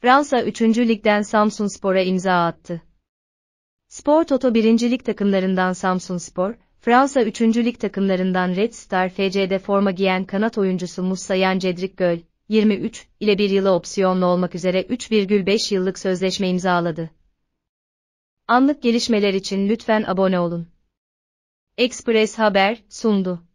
Fransa 3. Lig'den Spora imza attı. Spor Toto 1. Lig takımlarından Samsunspor, Fransa 3. Lig takımlarından Red Star FC'de forma giyen kanat oyuncusu Musa Yan Cedric Göl, 23 ile bir yıla opsiyonlu olmak üzere 3,5 yıllık sözleşme imzaladı. Anlık gelişmeler için lütfen abone olun. Express Haber sundu.